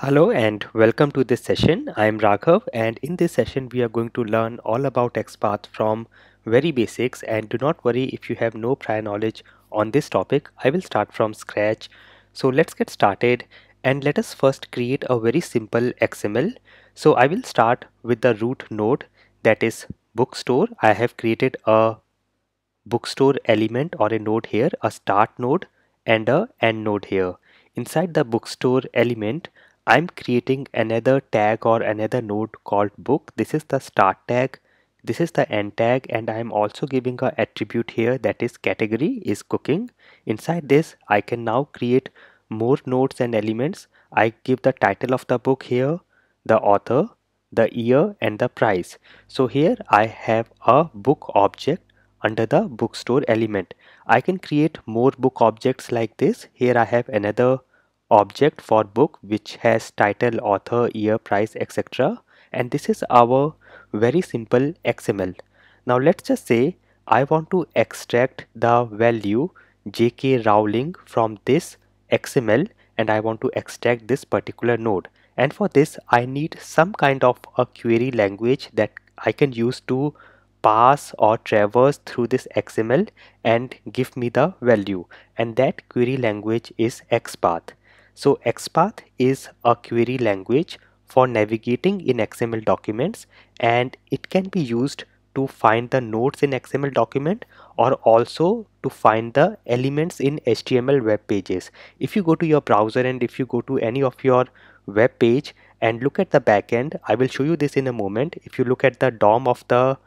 Hello and welcome to this session. I'm Raghav and in this session we are going to learn all about XPath from very basics and do not worry if you have no prior knowledge on this topic. I will start from scratch. So let's get started and let us first create a very simple XML. So I will start with the root node that is bookstore. I have created a bookstore element or a node here, a start node and a end node here. Inside the bookstore element, I'm creating another tag or another node called book. This is the start tag. This is the end tag and I'm also giving a attribute here that is category is cooking. Inside this, I can now create more nodes and elements. I give the title of the book here, the author, the year and the price. So here I have a book object under the bookstore element. I can create more book objects like this. Here I have another object for book which has title, author, year, price, etc. And this is our very simple XML. Now let's just say I want to extract the value JK Rowling from this XML and I want to extract this particular node. And for this, I need some kind of a query language that I can use to pass or traverse through this XML and give me the value. And that query language is XPath. So XPath is a query language for navigating in XML documents and it can be used to find the nodes in XML document or also to find the elements in HTML web pages. If you go to your browser and if you go to any of your web page and look at the backend, I will show you this in a moment. If you look at the DOM of the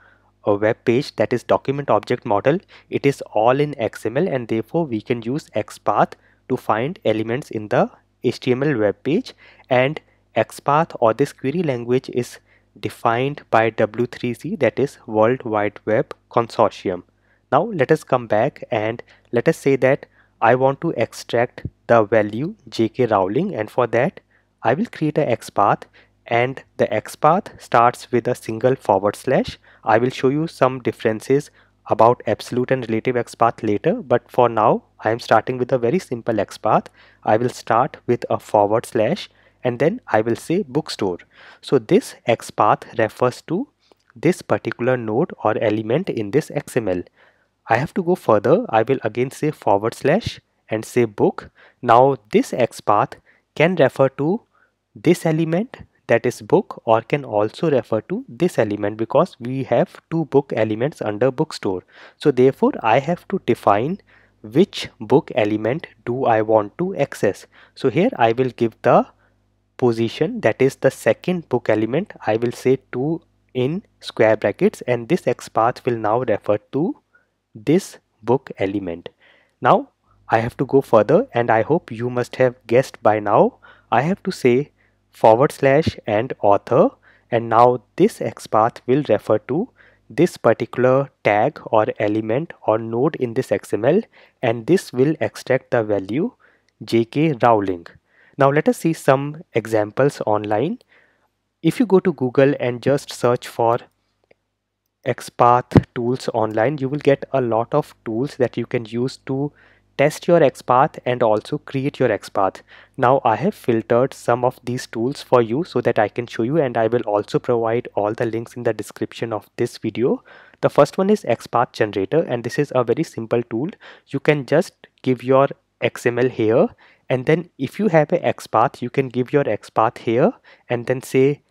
uh, web page that is document object model, it is all in XML and therefore we can use XPath to find elements in the HTML web page and XPath or this query language is defined by W3C that is World Wide Web Consortium. Now let us come back and let us say that I want to extract the value JK Rowling and for that I will create a XPath and the XPath starts with a single forward slash. I will show you some differences about absolute and relative XPath later, but for now, I am starting with a very simple XPath. I will start with a forward slash and then I will say bookstore. So this XPath refers to this particular node or element in this XML. I have to go further. I will again say forward slash and say book. Now this XPath can refer to this element that is book or can also refer to this element because we have two book elements under bookstore. So therefore I have to define which book element do I want to access. So here I will give the position that is the second book element. I will say 2 in square brackets and this x path will now refer to this book element. Now I have to go further and I hope you must have guessed by now. I have to say forward slash and author and now this XPath will refer to this particular tag or element or node in this XML and this will extract the value JK Rowling. Now let us see some examples online. If you go to Google and just search for XPath tools online, you will get a lot of tools that you can use to test your XPath and also create your XPath. Now I have filtered some of these tools for you so that I can show you and I will also provide all the links in the description of this video. The first one is XPath generator and this is a very simple tool. You can just give your XML here and then if you have a XPath you can give your XPath here and then say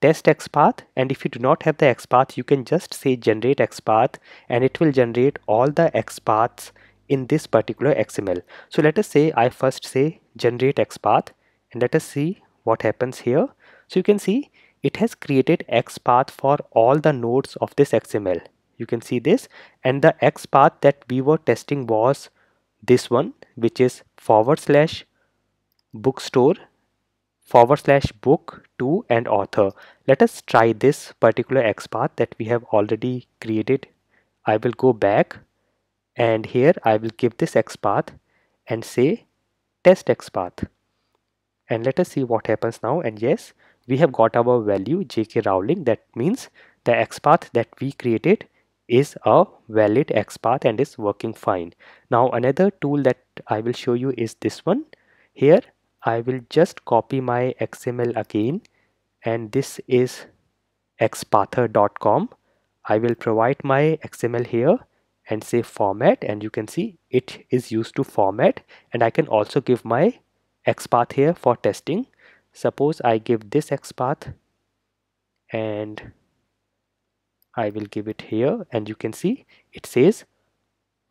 test XPath and if you do not have the XPath you can just say generate XPath and it will generate all the XPaths in this particular XML. So let us say I first say generate XPath and let us see what happens here. So you can see it has created XPath for all the nodes of this XML. You can see this and the XPath that we were testing was this one which is forward slash bookstore forward slash book to and author. Let us try this particular XPath that we have already created. I will go back and here I will give this XPath and say test XPath and let us see what happens now and yes we have got our value JK Rowling that means the XPath that we created is a valid XPath and is working fine. Now another tool that I will show you is this one. Here I will just copy my XML again and this is xpather.com. I will provide my XML here and say format and you can see it is used to format and I can also give my XPath here for testing. Suppose I give this XPath and I will give it here and you can see it says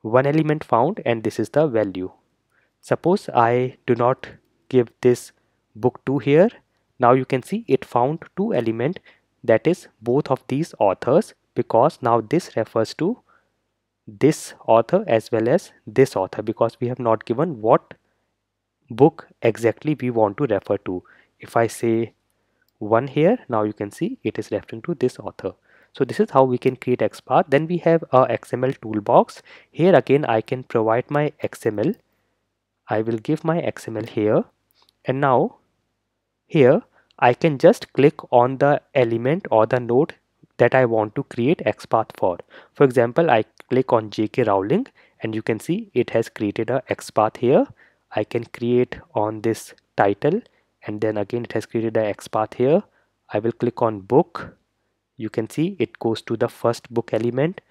one element found and this is the value. Suppose I do not give this book 2 here. Now you can see it found two element that is both of these authors because now this refers to this author as well as this author because we have not given what book exactly we want to refer to. If I say one here, now you can see it is referring to this author. So this is how we can create XPath. Then we have a XML toolbox. Here again, I can provide my XML. I will give my XML here. And now here, I can just click on the element or the node that I want to create XPath for. For example, I click on JK Rowling and you can see it has created a XPath here. I can create on this title and then again it has created a XPath here. I will click on book. You can see it goes to the first book element.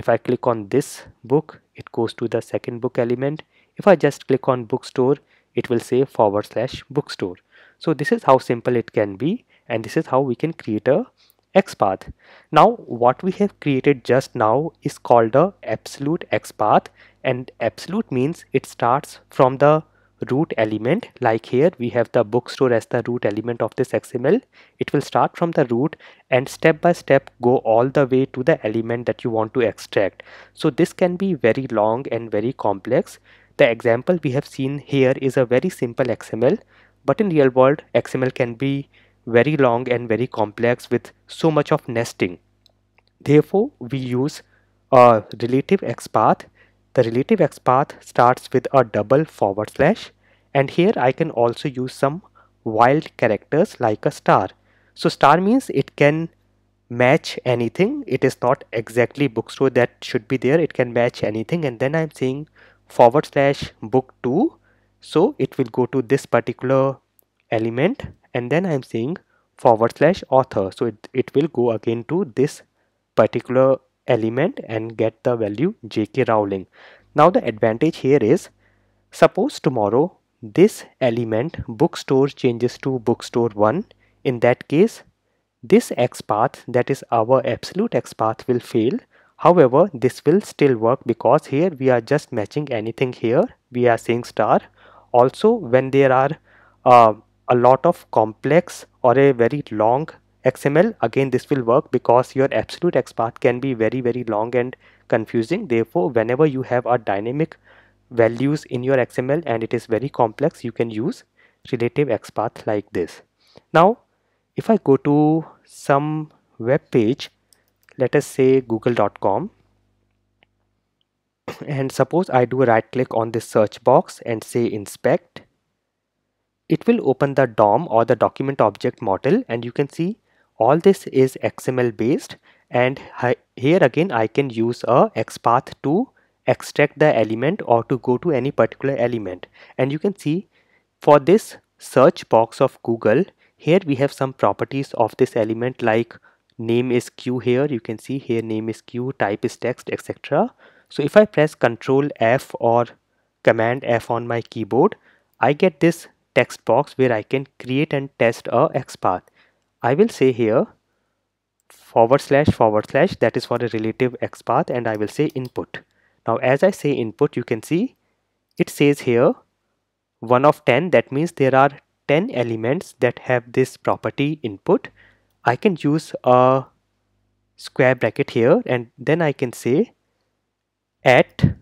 If I click on this book, it goes to the second book element. If I just click on bookstore, it will say forward slash bookstore. So this is how simple it can be and this is how we can create a xpath. Now what we have created just now is called the absolute xpath and absolute means it starts from the root element like here we have the bookstore as the root element of this xml it will start from the root and step by step go all the way to the element that you want to extract so this can be very long and very complex the example we have seen here is a very simple xml but in real world xml can be very long and very complex with so much of nesting. Therefore, we use a relative XPath. The relative XPath starts with a double forward slash and here I can also use some wild characters like a star. So star means it can match anything. It is not exactly bookstore that should be there. It can match anything and then I'm saying forward slash book 2. So it will go to this particular element and then I'm saying forward slash author so it, it will go again to this particular element and get the value JK Rowling. Now the advantage here is suppose tomorrow this element bookstore changes to bookstore 1 in that case this x path that is our absolute x path will fail however this will still work because here we are just matching anything here we are saying star also when there are uh, a lot of complex or a very long XML, again this will work because your absolute XPath can be very very long and confusing. Therefore, whenever you have a dynamic values in your XML and it is very complex, you can use relative XPath like this. Now, if I go to some web page, let us say google.com and suppose I do a right click on this search box and say inspect it will open the DOM or the document object model and you can see all this is XML based and here again I can use a XPath to extract the element or to go to any particular element and you can see for this search box of Google here we have some properties of this element like name is q here you can see here name is q type is text etc so if I press ctrl F or command F on my keyboard I get this text box where I can create and test a XPath. I will say here forward slash forward slash that is for a relative XPath and I will say input. Now as I say input you can see it says here 1 of 10 that means there are 10 elements that have this property input. I can use a square bracket here and then I can say at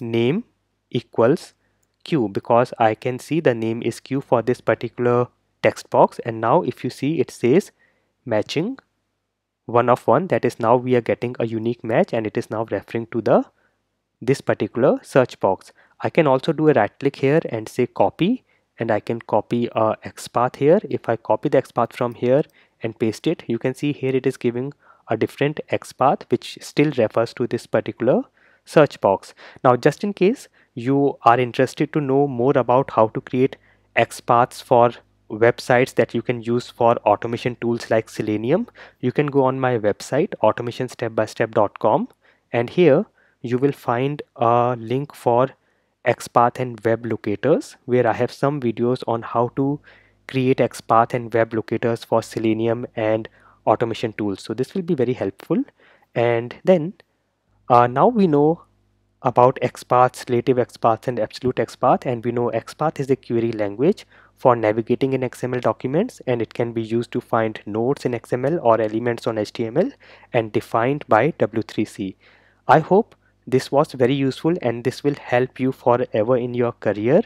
name equals q because I can see the name is q for this particular text box and now if you see it says matching one of one that is now we are getting a unique match and it is now referring to the this particular search box. I can also do a right click here and say copy and I can copy a XPath here. If I copy the XPath from here and paste it, you can see here it is giving a different XPath which still refers to this particular search box. Now just in case you are interested to know more about how to create XPaths for websites that you can use for automation tools like Selenium, you can go on my website automationstepbystep.com and here you will find a link for XPath and web locators where I have some videos on how to create XPath and web locators for Selenium and automation tools. So this will be very helpful. And then uh, now we know about XPath, relative XPath, and absolute XPath. And we know XPath is a query language for navigating in XML documents, and it can be used to find nodes in XML or elements on HTML and defined by W3C. I hope this was very useful and this will help you forever in your career.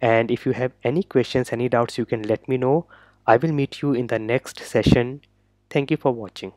And if you have any questions, any doubts, you can let me know. I will meet you in the next session. Thank you for watching.